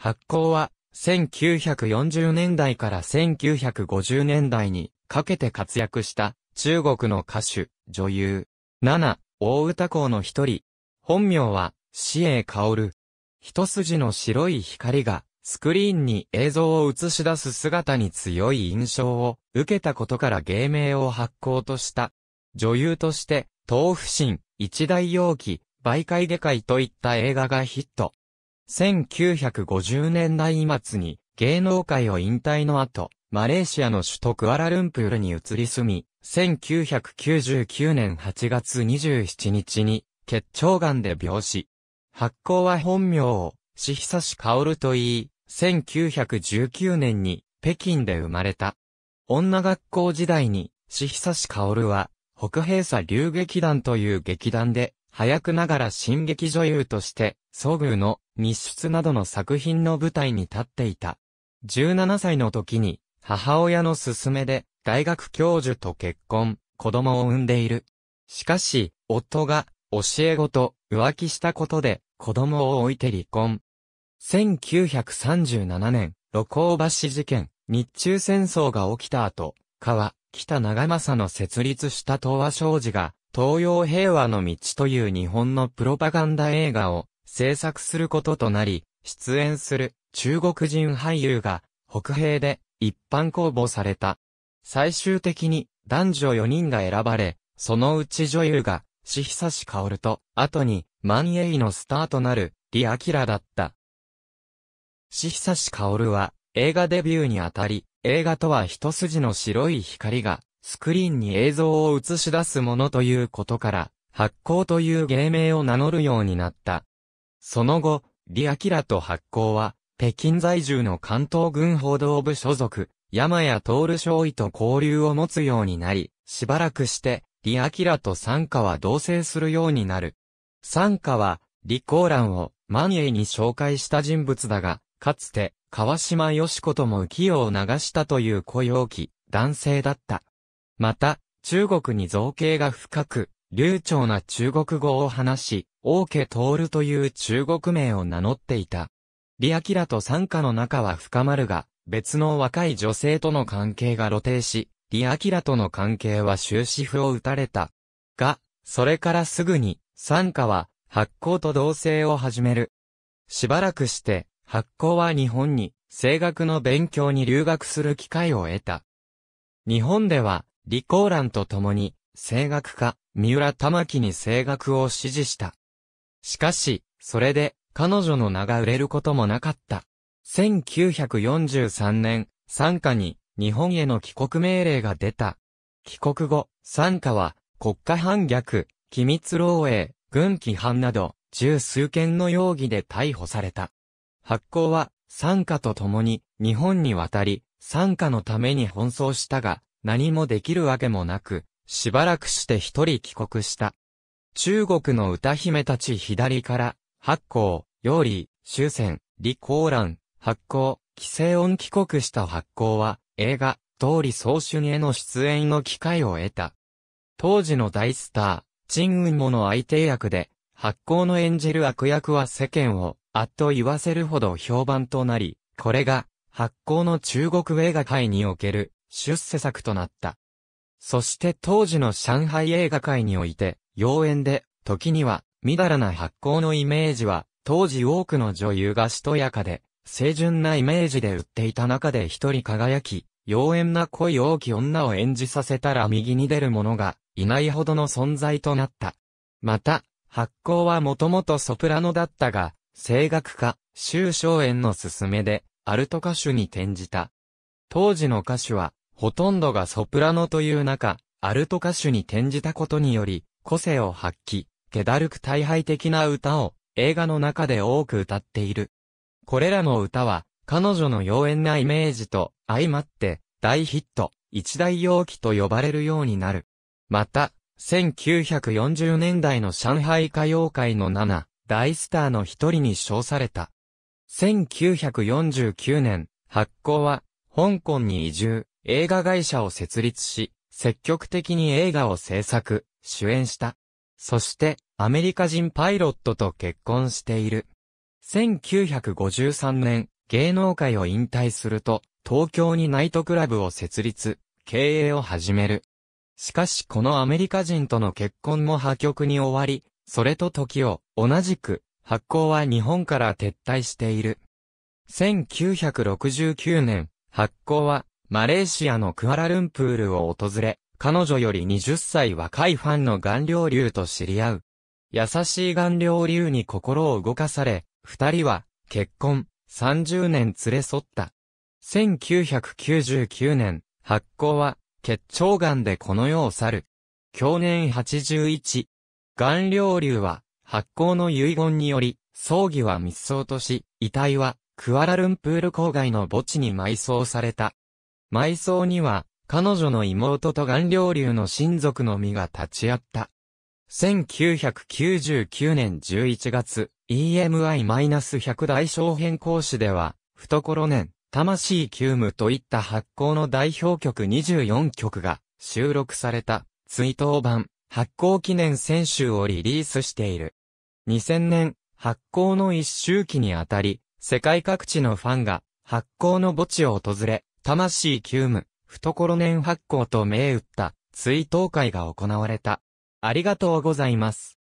発行は1940年代から1950年代にかけて活躍した中国の歌手、女優、七、大歌公の一人。本名は、死栄薫。一筋の白い光が、スクリーンに映像を映し出す姿に強い印象を受けたことから芸名を発行とした。女優として、東腐心、一大容器、媒介科医といった映画がヒット。1950年代末に芸能界を引退の後、マレーシアの首都クアラルンプールに移り住み、1999年8月27日に血腸癌で病死。発行は本名を、しひさしかおると言い、1919年に北京で生まれた。女学校時代に、しひさしかおるは、北平佐流劇団という劇団で、早くながら進撃女優として、遭遇の密室などの作品の舞台に立っていた。17歳の時に、母親の勧めで、大学教授と結婚、子供を産んでいる。しかし、夫が、教え子と浮気したことで、子供を置いて離婚。1937年、露光橋事件、日中戦争が起きた後、川、北長政の設立した東和商事が、東洋平和の道という日本のプロパガンダ映画を制作することとなり、出演する中国人俳優が北平で一般公募された。最終的に男女4人が選ばれ、そのうち女優が、し久し薫と、後に、万栄のスターとなる、李明だった。し久し薫は、映画デビューにあたり、映画とは一筋の白い光が、スクリーンに映像を映し出すものということから、発光という芸名を名乗るようになった。その後、リアキラと発光は、北京在住の関東軍報道部所属、山谷徹少尉と交流を持つようになり、しばらくして、リアキラと参加は同棲するようになる。参加は、李光蘭を万栄に紹介した人物だが、かつて、川島よし子とも浮世を流したという雇用期、男性だった。また、中国に造形が深く、流暢な中国語を話し、王家徹という中国名を名乗っていた。李明と参加の仲は深まるが、別の若い女性との関係が露呈し、李明との関係は終止符を打たれた。が、それからすぐに、参加は、発行と同棲を始める。しばらくして、発行は日本に声楽の勉強に留学する機会を得た。日本では、李光蘭と共に、声楽家、三浦玉木に声楽を支持した。しかし、それで、彼女の名が売れることもなかった。1943年、参加に、日本への帰国命令が出た。帰国後、参加は、国家反逆、機密漏洩、軍規犯など、十数件の容疑で逮捕された。発行は、参加と共に、日本に渡り、参加のために奔走したが、何もできるわけもなく、しばらくして一人帰国した。中国の歌姫たち左から、発行、料理、終戦、李光蘭、発行、規制音帰国した発行は、映画、通り総春への出演の機会を得た。当時の大スター、陳雲もの相手役で、発行の演じる悪役は世間をあっと言わせるほど評判となり、これが、発行の中国映画界における出世作となった。そして当時の上海映画界において、妖艶で、時には、みだらな発行のイメージは、当時多くの女優がしとやかで、清純なイメージで売っていた中で一人輝き、妖艶な恋多き女を演じさせたら右に出る者がいないほどの存在となった。また、発行はもともとソプラノだったが、声楽家、周昌園の勧めで、アルト歌手に転じた。当時の歌手は、ほとんどがソプラノという中、アルト歌手に転じたことにより、個性を発揮、気だるく大敗的な歌を、映画の中で多く歌っている。これらの歌は、彼女の妖艶なイメージと相まって、大ヒット、一大容器と呼ばれるようになる。また、1940年代の上海歌謡界の7、大スターの一人に称された。1949年、発行は、香港に移住、映画会社を設立し、積極的に映画を制作、主演した。そして、アメリカ人パイロットと結婚している。1953年、芸能界を引退すると、東京にナイトクラブを設立、経営を始める。しかしこのアメリカ人との結婚も破局に終わり、それと時を、同じく、発行は日本から撤退している。1969年、発行は、マレーシアのクアラルンプールを訪れ、彼女より20歳若いファンの顔料流と知り合う。優しい顔料流に心を動かされ、二人は、結婚、30年連れ添った。1999年、発行は、結腸癌でこの世を去る。去年81、顔料流は、発行の遺言により、葬儀は密葬とし、遺体は、クアラルンプール郊外の墓地に埋葬された。埋葬には、彼女の妹と顔料流の親族の身が立ち会った。1999年11月、EMI-100 大小変更師では、懐年、魂急務といった発行の代表曲24曲が収録された追悼版発行記念選集をリリースしている。2000年、発行の一周期にあたり、世界各地のファンが発行の墓地を訪れ、魂急務、懐年発行と銘打った追悼会が行われた。ありがとうございます。